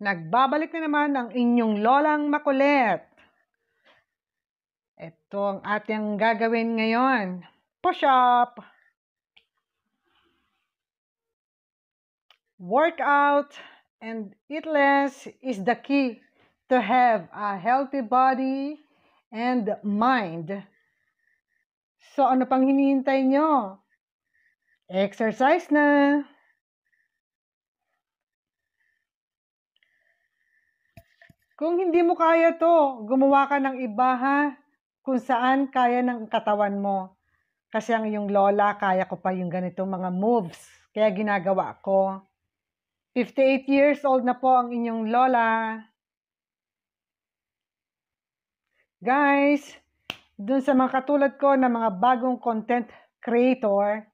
Nagbabalik na naman ang inyong lolang makulit. Ito ang ating gagawin ngayon. Push up. Workout and eat less is the key to have a healthy body and mind. So ano pang hinihintay nyo? Exercise na! Kung hindi mo kaya to, gumawa ka ng iba ha, kung saan kaya ng katawan mo. Kasi ang iyong lola, kaya ko pa yung ganitong mga moves, kaya ginagawa ko. 58 years old na po ang inyong lola. Guys, dun sa mga katulad ko na mga bagong content creator,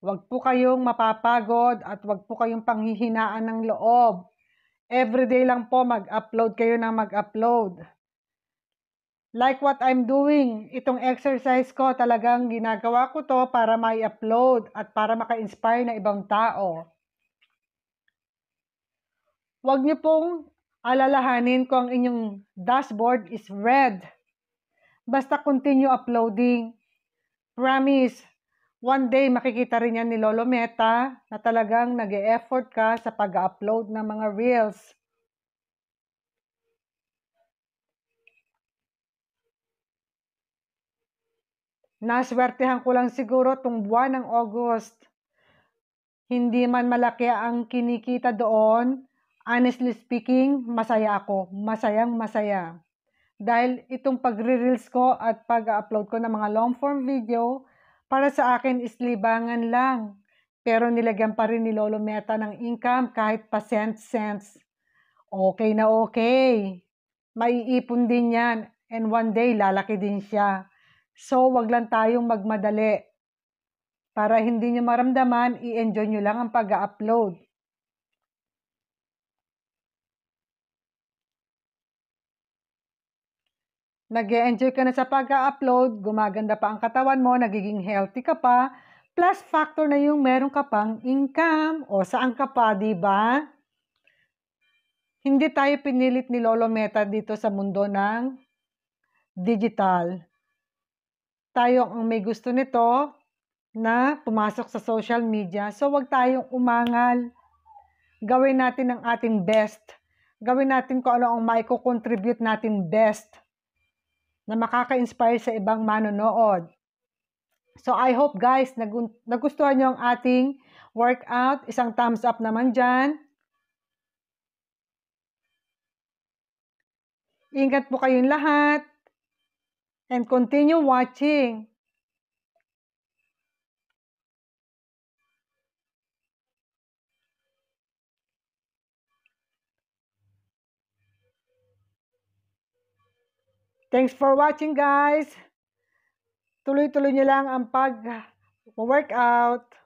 Huwag po kayong mapapagod at huwag po kayong panghihinaan ng loob. Everyday lang po mag-upload kayo na mag-upload. Like what I'm doing, itong exercise ko talagang ginagawa ko to para may upload at para maka-inspire na ibang tao. Huwag niyo pong alalahanin kung ang inyong dashboard is red. Basta continue uploading. Promise, One day, makikita rin yan ni Lolo Meta na talagang nag effort ka sa pag-upload ng mga reels. Naswertehan ko lang siguro tung buwan ng August. Hindi man malaki ang kinikita doon, honestly speaking, masaya ako. Masayang masaya. Dahil itong pagre-reels ko at pag-upload ko ng mga long form video, para sa akin islibangan lang. Pero nilagyan pa rin ni Lolo Meta ng income kahit pa cents-cents. Okay na okay. Maiipon din yan and one day lalaki din siya. So wag lang tayong magmadali. Para hindi nyo maramdaman, i-enjoy nyo lang ang pag-upload. nag enjoy ka na sa pag-upload, gumaganda pa ang katawan mo, nagiging healthy ka pa, plus factor na yung meron ka pang income o saan ka pa, di ba? Hindi tayo pinilit ni Lolo Meta dito sa mundo ng digital. Tayo ang may gusto nito na pumasok sa social media. So, wag tayong umangal. Gawin natin ang ating best. Gawin natin kung ano ang may contribute natin best na makaka-inspire sa ibang manonood. So I hope guys, nag- nagustuhan nyo ang ating workout. Isang thumbs up naman dyan. Ingat po kayong lahat. And continue watching. Thanks for watching guys. Tuloy-tuloy niyo lang ang pag-workout.